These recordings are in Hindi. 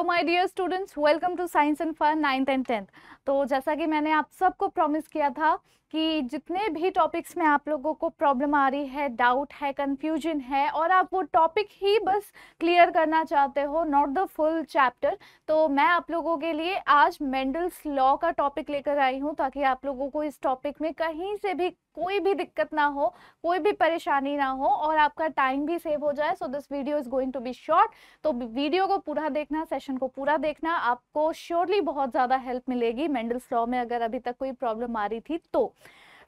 Hello my dear students welcome to science and fun ninth and tenth तो जैसा कि मैंने आप सबको प्रॉमिस किया था कि जितने भी टॉपिक्स में आप लोगों को प्रॉब्लम आ रही है डाउट है कन्फ्यूजन है और आप वो टॉपिक ही बस क्लियर करना चाहते हो नॉट द फुल चैप्टर तो मैं आप लोगों के लिए आज मेंडल्स लॉ का टॉपिक लेकर आई हूँ ताकि आप लोगों को इस टॉपिक में कहीं से भी कोई भी दिक्कत ना हो कोई भी परेशानी ना हो और आपका टाइम भी सेव हो जाए so this video is going to be short तो वीडियो को पूरा देखना सेशन को पूरा देखना आपको श्योरली बहुत ज़्यादा हेल्प मिलेगी मेंडल फ्लॉ में अगर अभी तक कोई प्रॉब्लम आ रही थी तो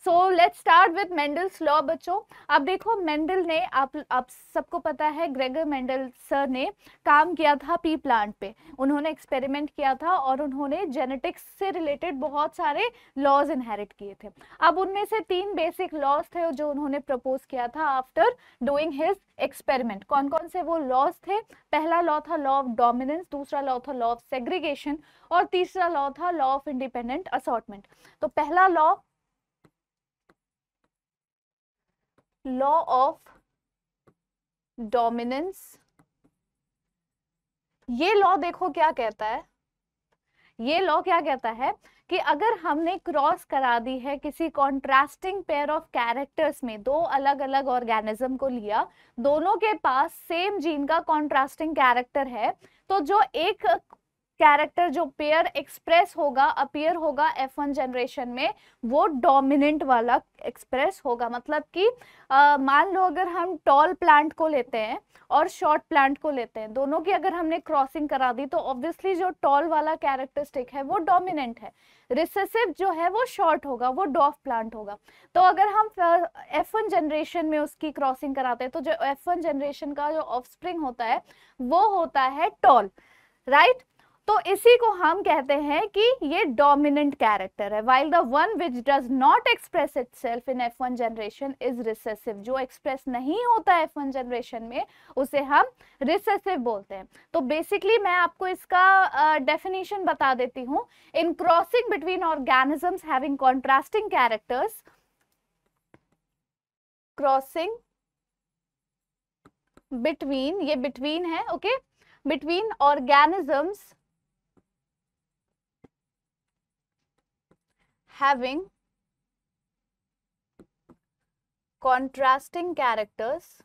so let's start with Mendel's law बच्चों अब देखो मेंडल ने आप आप सबको पता है ग्रेगर मेंडल सर ने काम किया था पी प्लांट पे उन्होंने एक्सपेरिमेंट किया था और उन्होंने जेनेटिक्स से रिलेटेड बहुत सारे लॉज इनहेरिट किए थे अब उनमें से तीन बेसिक लॉज थे जो उन्होंने प्रपोज किया था आफ्टर डूइंग हिज एक्सपेरिमेंट कौन कौन से वो लॉज थे पहला लॉ था लॉ ऑफ डोमिनेंस दूसरा लॉ था लॉ ऑफ सेग्रीगेशन और तीसरा लॉ था लॉ ऑफ इंडिपेंडेंट असॉटमेंट तो पहला लॉ law ऑफ डोमिनेंस ये लॉ देखो क्या कहता है ये लॉ क्या कहता है कि अगर हमने क्रॉस करा दी है किसी कॉन्ट्रास्टिंग पेयर ऑफ कैरेक्टर्स में दो अलग अलग ऑर्गेनिज्म को लिया दोनों के पास सेम जीन का कॉन्ट्रास्टिंग कैरेक्टर है तो जो एक कैरेक्टर जो पेयर एक्सप्रेस होगा अपीयर होगा एफ वन जनरेशन में वो डोमिनेंट वाला एक्सप्रेस होगा मतलब कि मान लो अगर हम टॉल प्लांट को लेते हैं और शॉर्ट प्लांट को लेते हैं दोनों की अगर हमने क्रॉसिंग करा दी तो ऑब्वियसली जो टॉल वाला कैरेक्टरिस्टिक है वो डोमिनेंट है रिसेसिव जो है वो शॉर्ट होगा वो डॉफ प्लांट होगा तो अगर हम एफ वन जनरेशन में उसकी क्रॉसिंग कराते हैं तो जो एफ वन जनरेशन का जो ऑफ होता है वो होता है टॉल राइट right? तो इसी को हम कहते हैं कि ये डोमिनेंट कैरेक्टर है while the one which does not express itself in F one generation is recessive जो एक्सप्रेस नहीं होता एफ वन जनरेशन में उसे हम रिसेसिव बोलते हैं तो बेसिकली मैं आपको इसका डेफिनेशन uh, बता देती हूँ in crossing between organisms having contrasting characters crossing between ये बिटवीन है okay between organisms having contrasting characters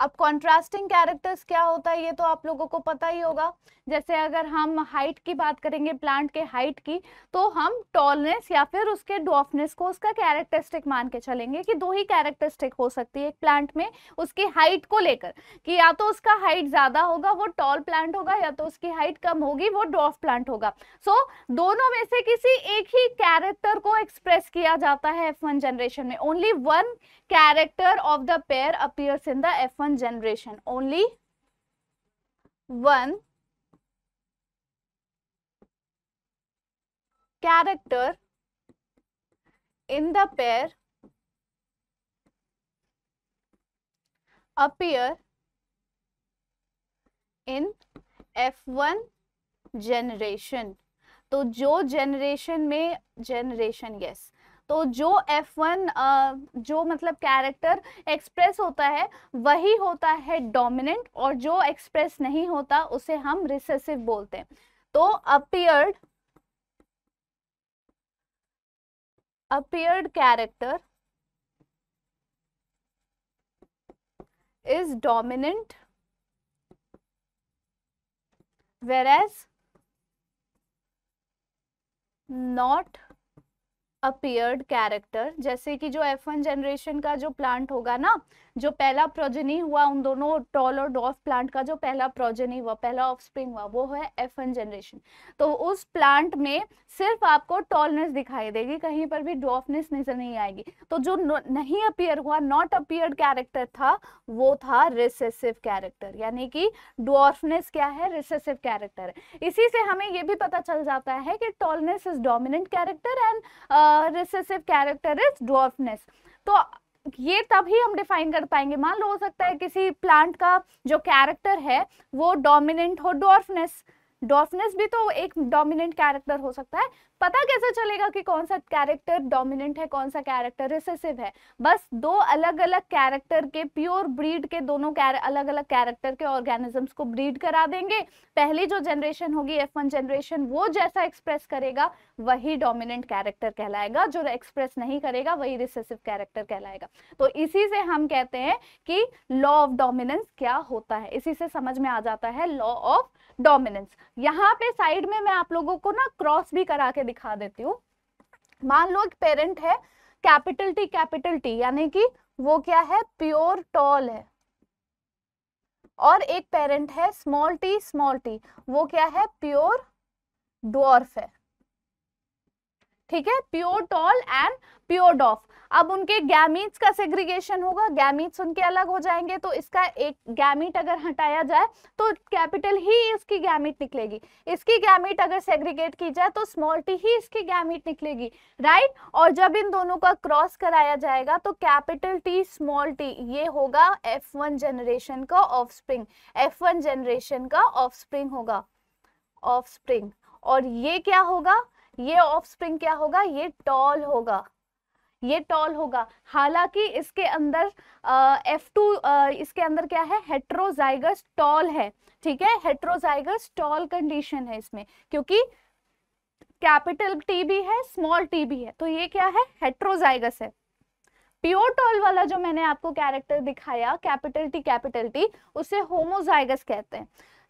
अब कॉन्ट्रास्टिंग कैरेक्टर्स क्या होता है ये तो आप लोगों को पता ही होगा जैसे अगर हम हाइट की बात करेंगे प्लांट के हाइट की तो हम टॉलनेस या फिर उसके डॉफनेस को उसका कैरेक्टरिस्टिक मान के चलेंगे कि दो ही कैरेक्टरिस्टिक हो सकती है एक प्लांट में उसकी हाइट को लेकर कि या तो उसका हाइट ज़्यादा होगा वो टॉल प्लांट होगा या तो उसकी हाइट कम होगी वो डॉफ प्लांट होगा सो so, दोनों में से किसी एक ही कैरेक्टर को एक्सप्रेस किया जाता है एफ जनरेशन में only one character of the pair appears in the F one generation only one character in the pair appear in F1 generation तो जो जनरेशन में जनरेशन यस तो जो F1 जो मतलब कैरेक्टर एक्सप्रेस होता है वही होता है डोमिनेंट और जो एक्सप्रेस नहीं होता उसे हम रिसेसिव बोलते हैं तो appeared appeared character is dominant whereas not appeared character जैसे कि जो एफ वन जनरेशन का जो प्लांट होगा ना जो पहला प्रोजनी हुआ उन दोनों टॉल और डॉफ प्लांट का जो पहला प्रोजनी हुआ पहला ऑफस्प्रिंग हुआ वो है एफ वन जनरेशन तो उस प्लांट में सिर्फ आपको टॉलनेस दिखाई देगी कहीं पर भी डॉफनेस नजर नहीं आएगी तो जो नहीं अपियर हुआ नॉट अपियर्ड कैरेक्टर था वो था रिसेसिव कैरेक्टर यानी कि डॉफनेस क्या है रिसेसिव कैरेक्टर इसी से हमें ये भी पता चल जाता है कि tallness is dominant character and recessive character is dwarfness तो ये तभी हम डिफाइन कर पाएंगे मान लो हो सकता है किसी प्लांट का जो कैरेक्टर है वो डोमिनेंट हो डॉर्फनेस डॉफनेस भी तो एक डोमिनेंट कैरेक्टर हो सकता है पता कैसे चलेगा कि कौन सा कैरेक्टर डोमिनेंट है कौन सा कैरेक्टर रिसेसिव है बस दो अलग अलग कैरेक्टर के प्योर ब्रीड के दोनों अलग अलग कैरेक्टर के ऑर्गेनिजम्स को ब्रीड करा देंगे पहली जो जनरेशन होगी एफ वन जनरेशन वो जैसा एक्सप्रेस करेगा वही डोमिनेंट कैरेक्टर कहलाएगा जो एक्सप्रेस नहीं करेगा वही रिसेसिव कैरेक्टर कहलाएगा तो इसी से हम कहते हैं कि लॉ ऑफ डोमिनेंस क्या होता है इसी से समझ में आ जाता है लॉ ऑफ डोमिनेंस यहाँ पे साइड में मैं आप लोगों को ना क्रॉस भी करा के दिखा देती हूँ मान लो एक पेरेंट है कैपिटल टी कैपिटल टी यानी कि वो क्या है प्योर टॉल है और एक पेरेंट है स्मॉल टी स्मॉल टी वो क्या है प्योर डॉर्फ है ठीक है pure tall and pure dwarf अब उनके गैमीट्स का सेग्रीगेशन होगा गैमीट्स उनके अलग हो जाएंगे तो इसका एक गैमीट अगर हटाया जाए तो कैपिटल ही इसकी गैमीट निकलेगी इसकी गैमीट अगर सेग्रीगेट की जाए तो स्मॉल टी ही इसकी गैमीट निकलेगी राइट और जब इन दोनों का क्रॉस कराया जाएगा तो कैपिटल टी स्मॉल टी ये होगा एफ वन जनरेशन का offspring F one generation का ऑफ स्प्रिंग होगा ऑफ स्प्रिंग और ये क्या होगा ये ऑफस्प्रिंग क्या होगा ये टॉल होगा ये टॉल होगा हालांकि इसके अंदर एफ टू इसके अंदर क्या है हेट्रोजाइगस टॉल है ठीक है हेट्रोजाइगस टॉल कंडीशन है इसमें क्योंकि कैपिटल टी भी है स्मॉल टी भी है तो ये क्या है हेट्रोजाइगस है प्योर टॉल वाला जो मैंने आपको कैरेक्टर दिखाया कैपिटल टी कैपिटल टी उसे होमोजाइगस कहते हैं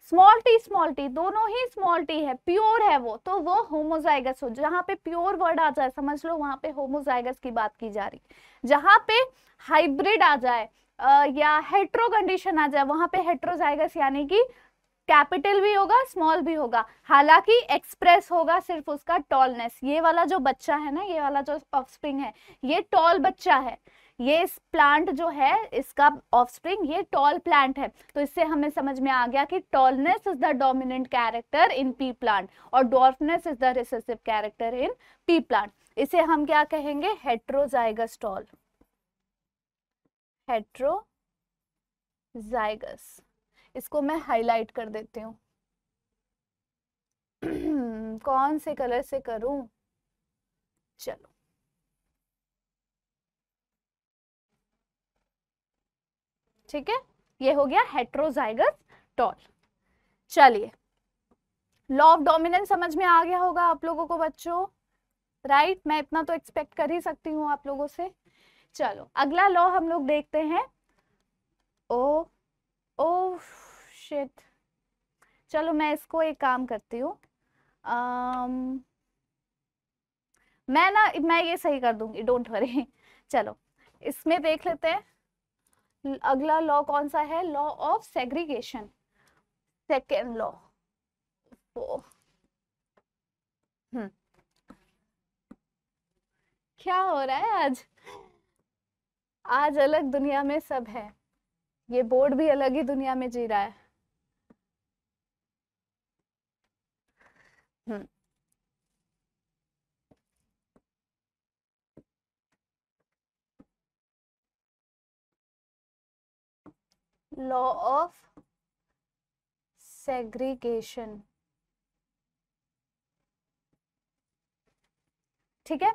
स्मॉल टी स्मॉल टी दोनों ही स्मॉल टी है प्योर है वो तो वो होमोजाइगस हो जहाँ पे प्योर वर्ड आ जाए समझ लो वहां पे होमोजाइगस की बात की जा रही जहां पे हाइब्रिड आ जाए या हेट्रो कंडीशन आ जाए वहां पे हेट्रोजाइगस यानी कि कैपिटल भी होगा स्मॉल भी होगा हालांकि एक्सप्रेस होगा सिर्फ उसका टॉलनेस ये वाला जो बच्चा है ना ये वाला जो ऑफ है ये टॉल बच्चा है ये इस प्लांट जो है इसका ऑफस्प्रिंग ये टॉल प्लांट है तो इससे हमें समझ में आ गया कि tallness is the dominant character in pea plant और dwarfness is the recessive character in pea plant इसे हम क्या कहेंगे हेट्रोजाइगस टॉल हेट्रोजाइगस इसको मैं हाईलाइट कर देती हूँ कौन से कलर से करूं चलो ठीक है ये हो गया हेट्रोजाइगस टॉल चलिए लॉ ऑफ डोमिनेंस समझ में आ गया होगा आप लोगों को बच्चों राइट right? मैं इतना तो एक्सपेक्ट कर ही सकती हूँ आप लोगों से चलो अगला लॉ हम लोग देखते हैं ओ ओ शिट चलो मैं इसको एक काम करती हूँ um, मैं ना मैं ये सही कर दूंगी डोंट वरी चलो इसमें देख लेते हैं अगला लॉ कौन सा है law of segregation second law क्या हो रहा है आज आज अलग दुनिया में सब है ये बोर्ड भी अलग ही दुनिया में जी रहा है हम्म law of segregation ठीक है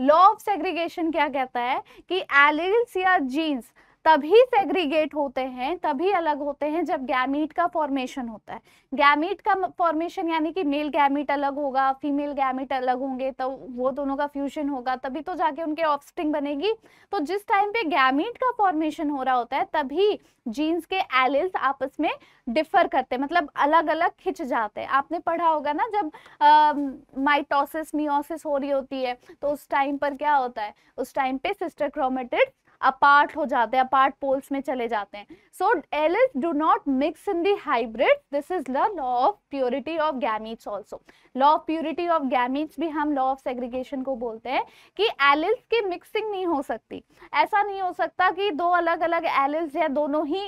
लॉ ऑफ सेग्रीगेशन क्या कहता है कि एलिल्स या जीन्स तभी सेग्रीगेट होते हैं तभी अलग होते हैं जब गैमीट का फॉर्मेशन होता है गैमीट का फॉर्मेशन यानी कि मेल गैमीट अलग होगा फीमेल गैमीट अलग होंगे तो वो दोनों का फ्यूजन होगा तभी तो जाके उनके ऑफस्प्रिंग बनेगी तो जिस टाइम पे गैमीट का फॉर्मेशन हो रहा होता है तभी जीन्स के एलिल्स आपस में डिफर करते हैं मतलब अलग अलग खिंच जाते हैं आपने पढ़ा होगा ना जब माइटोसिस मियोसिस हो रही होती है तो उस टाइम पर क्या होता है उस टाइम पे सिस्टर क्रोमेटिड्स अपार्ट हो जाते हैं अपार्ट पोल्स में चले जाते हैं so L do not mix in the hybrid this is the law of purity of gametes also law of purity of gametes भी हम लॉ ऑफ सेग्रीगेशन को बोलते हैं कि एलिस की मिक्सिंग नहीं हो सकती ऐसा नहीं हो सकता कि दो अलग अलग एलिस या दोनों ही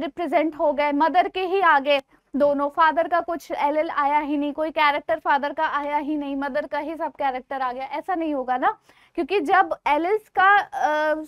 रिप्रेजेंट uh, हो गए मदर के ही आगे दोनों फादर का कुछ एल एल आया ही नहीं कोई कैरेक्टर फादर का आया ही नहीं मदर का ही सब कैरेक्टर आ गया ऐसा नहीं होगा ना क्योंकि जब एलिस का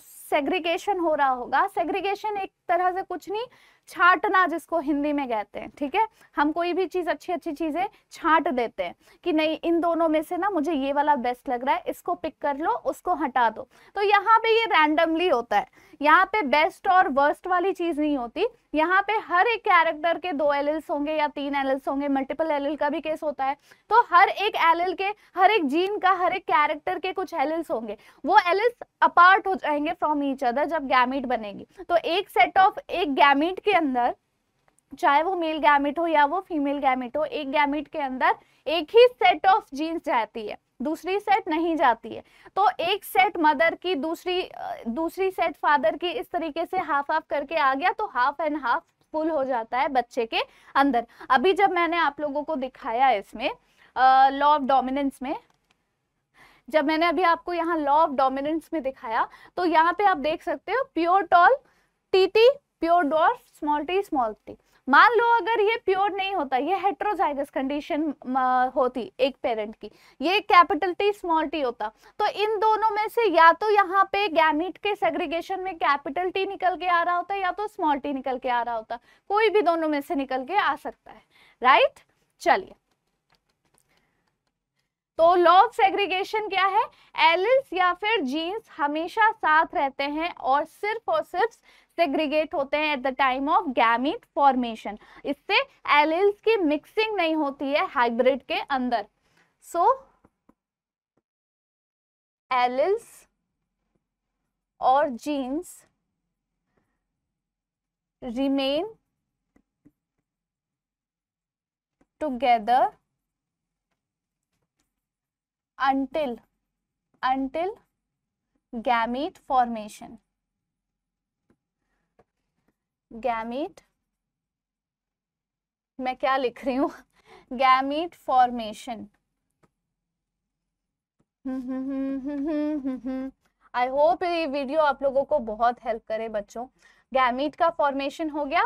सेग्रीगेशन uh, हो रहा होगा सेग्रीगेशन एक तरह से कुछ नहीं छाटना जिसको हिंदी में कहते हैं ठीक है हम कोई भी चीज अच्छी अच्छी चीजें छाट देते हैं कि नहीं इन दोनों में से ना मुझे ये वाला बेस्ट लग रहा है इसको पिक कर लो उसको हटा दो तो यहाँ पे ये रैंडमली होता है यहाँ पे बेस्ट और वर्स्ट वाली चीज नहीं होती यहाँ पे हर एक कैरेक्टर के दो एल होंगे या तीन एल होंगे मल्टीपल एल का भी केस होता है तो हर एक एल के हर एक जीन का हर एक कैरेक्टर के कुछ एल होंगे वो एल अपार्ट हो जाएंगे फ्रॉम ईच अदर जब गैमिट बनेगी तो एक सेट ऑफ एक गैमिट के अंदर चाहे वो मेल गैमिट हो या वो फीमेल गैमिट हो एक गैमिट के अंदर एक ही सेट ऑफ जीन्स जाती है दूसरी सेट नहीं जाती है तो एक सेट मदर की दूसरी दूसरी सेट फादर की इस तरीके से हाफ हाफ करके आ गया तो हाफ एंड हाफ फुल हो जाता है बच्चे के अंदर अभी जब मैंने आप लोगों को दिखाया इसमें लॉ ऑफ डोमिनेंस में जब मैंने अभी आपको यहाँ लॉ ऑफ डोमिनेंस में दिखाया तो यहाँ पे आप देख सकते हो pure tall T T pure dwarf small T small T मान लो अगर ये प्योर नहीं होता ये हेट्रोजाइगस कंडीशन होती एक पेरेंट की ये कैपिटल टी स्मॉल टी होता तो इन दोनों में से या तो यहाँ पे गैमिट के सेग्रीगेशन में कैपिटल टी निकल के आ रहा होता या तो स्मॉल टी निकल के आ रहा होता कोई भी दोनों में से निकल के आ सकता है राइट चलिए तो लॉ ऑफ सेग्रीगेशन क्या है एलिस या फिर जीन्स हमेशा साथ रहते हैं और सिर्फ और सिर्फ सेग्रीगेट होते हैं at the time of gamete formation इससे एलिल्स की मिक्सिंग नहीं होती है हाइब्रिड के अंदर सो एलिल्स और genes remain together until until gamete formation gamete मैं क्या लिख रही हूं गैमीट फॉर्मेशन आई होप ये वीडियो आप लोगों को बहुत हेल्प करे बच्चों गैमीट का फॉर्मेशन हो गया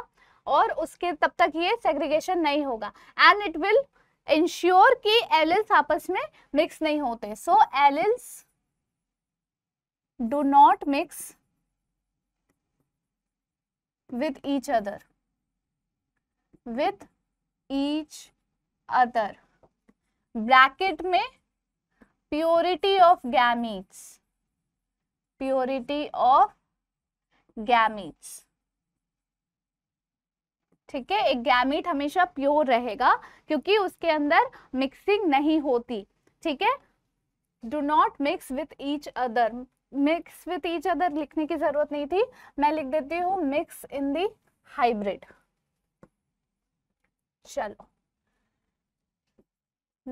और उसके तब तक ये सेग्रीगेशन नहीं होगा एंड इट विल इंश्योर कि एलिल्स आपस में मिक्स नहीं होते so alleles do not mix with each other with each other bracket में purity of gametes purity of gametes ठीक है एक गैमीट हमेशा प्योर रहेगा क्योंकि उसके अंदर मिक्सिंग नहीं होती ठीक है do not mix with each other mix with each other लिखने की जरूरत नहीं थी मैं लिख देती हूँ मिक्स इन दी हाइब्रिड चलो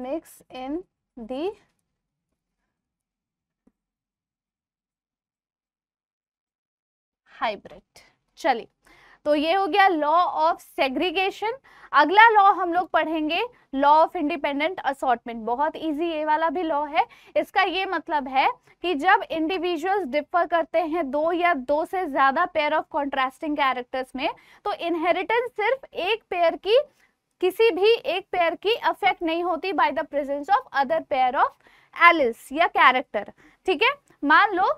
मिक्स इन दी हाइब्रिड चलिए तो ये हो गया लॉ ऑफ सेग्रीगेशन अगला लॉ हम लोग पढ़ेंगे लॉ ऑफ इंडिपेंडेंट असॉटमेंट बहुत इजी ये वाला भी लॉ है इसका ये मतलब है कि जब इंडिविजुअल्स डिफर करते हैं दो या दो से ज्यादा पेयर ऑफ कॉन्ट्रास्टिंग कैरेक्टर्स में तो इनहेरिटेंस सिर्फ एक पेयर की किसी भी एक पेयर की अफेक्ट नहीं होती by the presence of other pair of alleles या कैरेक्टर ठीक है मान लो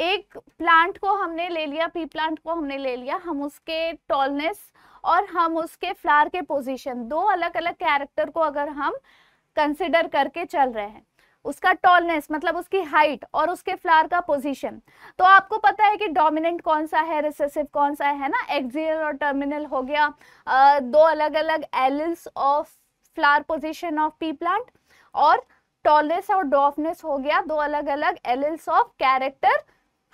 एक प्लांट को हमने ले लिया पी प्लांट को हमने ले लिया हम उसके टॉलनेस और हम उसके फ्लावर के पोजीशन दो अलग अलग कैरेक्टर को अगर हम कंसिडर करके चल रहे हैं उसका टॉलनेस मतलब उसकी हाइट और उसके फ्लावर का पोजीशन तो आपको पता है कि डोमिनेंट कौन सा है रिसेसिव कौन सा है ना एक्सियल और टर्मिनल हो गया आ, दो अलग अलग alleles of flower position of pea plant और टॉलनेस और डॉफनेस हो गया दो अलग अलग alleles of character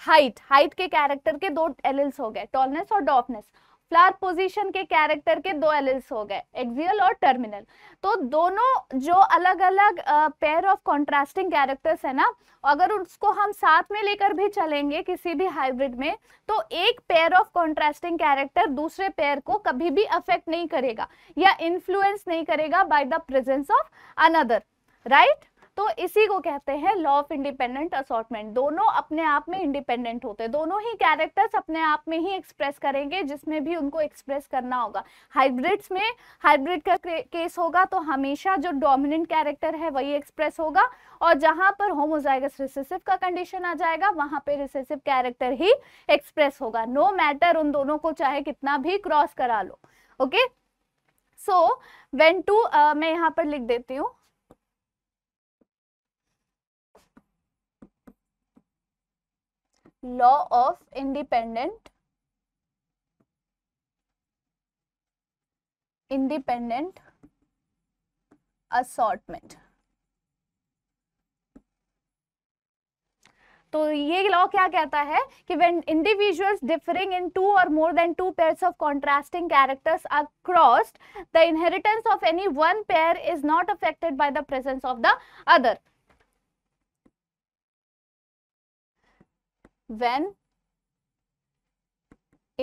height height के कैरेक्टर के दो एलिल्स हो गए टॉलनेस और डॉफनेस फ्लावर पोजीशन के कैरेक्टर के दो एलिल्स हो गए एक्सियल और टर्मिनल तो दोनों जो अलग अलग पेयर ऑफ कॉन्ट्रास्टिंग कैरेक्टर्स है ना अगर उसको हम साथ में लेकर भी चलेंगे किसी भी हाइब्रिड में तो एक पेयर ऑफ कॉन्ट्रास्टिंग कैरेक्टर दूसरे पेयर को कभी भी अफेक्ट नहीं करेगा या इन्फ्लुएंस नहीं करेगा by the presence of another right तो इसी को कहते हैं लॉ ऑफ इंडिपेंडेंट असॉटमेंट दोनों अपने आप में इंडिपेंडेंट होते हैं दोनों ही कैरेक्टर्स अपने आप में ही एक्सप्रेस करेंगे जिसमें भी उनको एक्सप्रेस करना होगा हाइब्रिड्स में हाइब्रिड का केस होगा तो हमेशा जो डोमिनेंट कैरेक्टर है वही एक्सप्रेस होगा और जहां पर होमोजाइगस रिसेसिव का कंडीशन आ जाएगा वहां पर रिसेसिव कैरेक्टर ही एक्सप्रेस होगा नो no मैटर उन दोनों को चाहे कितना भी क्रॉस करा लो ओके सो वेन टू मैं यहाँ पर लिख देती हूँ law of independent independent assortment तो ये लॉ क्या कहता है कि when individuals differing in two और more than two pairs of contrasting characters are crossed the inheritance of any one pair is not affected by the presence of the other when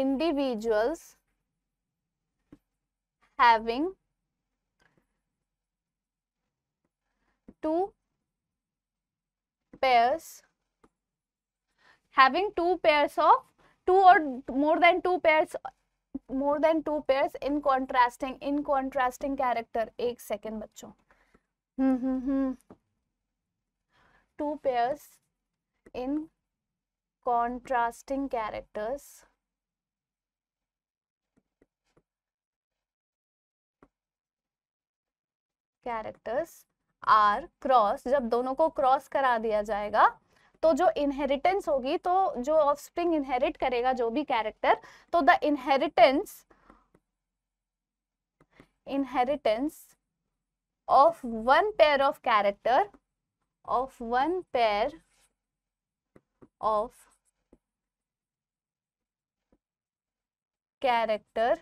individuals having two pairs having two pairs of two or more than two pairs more than two pairs in contrasting in contrasting character एक second बच्चों hmm, hmm, hmm. two pairs in contrasting characters characters are cross जब दोनों को क्रॉस करा दिया जाएगा तो जो इनहेरिटेंस होगी तो जो ऑफस्प्रिंग इनहेरिट करेगा जो भी कैरेक्टर तो the inheritance inheritance of one pair of character of one pair of character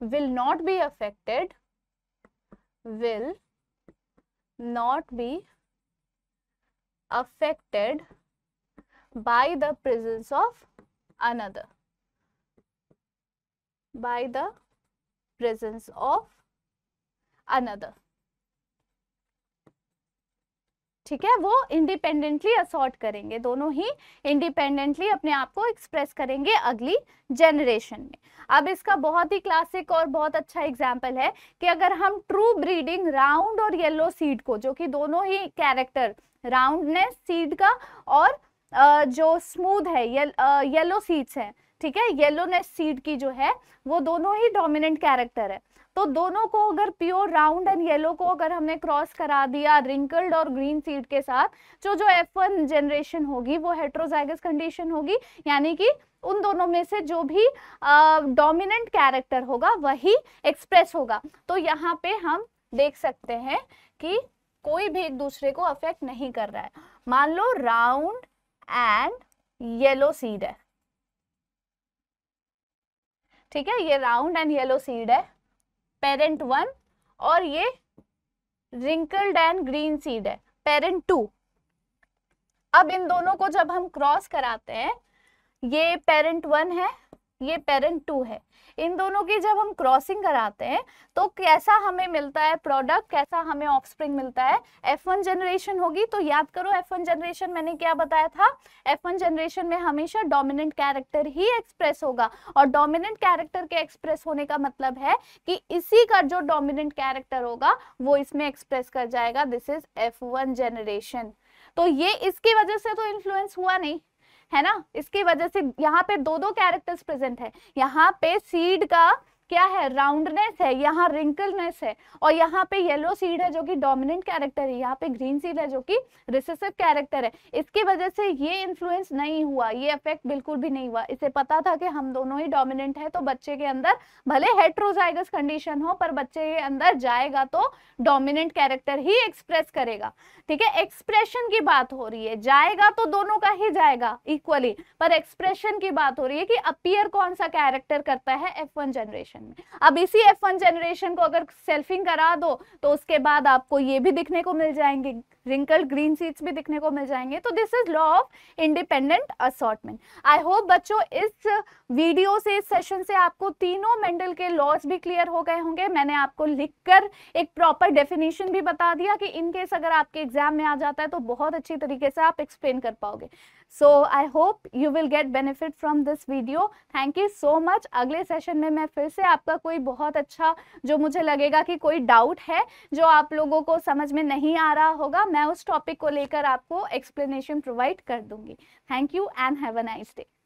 will not be affected will not be affected by the presence of another by the presence of another ठीक है वो इंडिपेंडेंटली असॉर्ट करेंगे दोनों ही इंडिपेंडेंटली अपने आप को एक्सप्रेस करेंगे अगली जनरेशन में अब इसका बहुत ही क्लासिक और बहुत अच्छा एग्जाम्पल है कि अगर हम ट्रू ब्रीडिंग राउंड और येलो सीड को जो कि दोनों ही कैरेक्टर राउंडनेस सीड का और जो स्मूथ है येलो सीड्स हैं ठीक है येलोनेस सीड की जो है वो दोनों ही डोमिनेंट कैरेक्टर है तो दोनों को अगर प्योर राउंड एंड येलो को अगर हमने क्रॉस करा दिया रिंकल्ड और ग्रीन सीड के साथ तो जो जो F1 जनरेशन होगी वो हेट्रोजाइगस कंडीशन होगी यानी कि उन दोनों में से जो भी डोमिनेंट कैरेक्टर होगा वही एक्सप्रेस होगा तो यहाँ पे हम देख सकते हैं कि कोई भी एक दूसरे को अफेक्ट नहीं कर रहा है मान लो राउंड एंड येलो सीड है ठीक है ये राउंड एंड येलो सीड है पेरेंट वन और ये रिंकल्ड एंड ग्रीन सीड है पेरेंट टू अब इन दोनों को जब हम क्रॉस कराते हैं ये पेरेंट वन है ये पेरेंट टू है इन दोनों की जब हम क्रॉसिंग कराते हैं तो कैसा हमें मिलता है प्रोडक्ट कैसा हमें ऑफस्प्रिंग मिलता है एफ वन जनरेशन होगी तो याद करो एफ वन जनरेशन मैंने क्या बताया था एफ वन जनरेशन में हमेशा डोमिनेंट कैरेक्टर ही एक्सप्रेस होगा और डोमिनेंट कैरेक्टर के एक्सप्रेस होने का मतलब है कि इसी का जो डोमिनेंट कैरेक्टर होगा वो इसमें एक्सप्रेस कर जाएगा this is F one generation तो ये इसकी वजह से तो इन्फ्लुएंस हुआ नहीं है ना इसकी वजह से यहाँ पे दो दो कैरेक्टर्स प्रेजेंट है यहाँ पे सीड का क्या है राउंडनेस है यहाँ रिंकलनेस है और यहाँ पे येलो सीड है जो कि डोमिनेंट कैरेक्टर है यहाँ पे ग्रीन सीड है जो कि रिसेसिव कैरेक्टर है इसकी वजह से ये इन्फ्लुएंस नहीं हुआ ये इफेक्ट बिल्कुल भी नहीं हुआ इसे पता था कि हम दोनों ही डोमिनेंट है तो बच्चे के अंदर भले हेट्रोजाइगस कंडीशन हो पर बच्चे के अंदर जाएगा तो डोमिनेंट कैरेक्टर ही एक्सप्रेस करेगा ठीक है एक्सप्रेशन की बात हो रही है जाएगा तो दोनों का ही जाएगा इक्वली पर एक्सप्रेशन की बात हो रही है कि अपियर कौन सा कैरेक्टर करता है एफ वन जनरेशन जनरेशन में अब इसी एफ वन जनरेशन को अगर सेल्फिंग करा दो तो उसके बाद आपको ये भी दिखने को मिल जाएंगे रिंकल्ड ग्रीन सीड्स भी दिखने को मिल जाएंगे तो this is law of independent assortment I hope बच्चों इस वीडियो से इस सेशन से आपको तीनों मेंडल के लॉज भी क्लियर हो गए होंगे मैंने आपको लिखकर एक प्रॉपर डेफिनेशन भी बता दिया कि इनकेस अगर आपके एग्जाम में आ जाता है तो बहुत अच्छी तरीके से आप एक्सप्लेन कर पाओगे so I hope you will get benefit from this video thank you so much अगले सेशन में मैं फिर से आपका कोई बहुत अच्छा जो मुझे लगेगा कि कोई डाउट है जो आप लोगों को समझ में नहीं आ रहा होगा मैं उस टॉपिक को लेकर आपको एक्सप्लेनेशन प्रोवाइड कर दूंगी thank you and have a nice day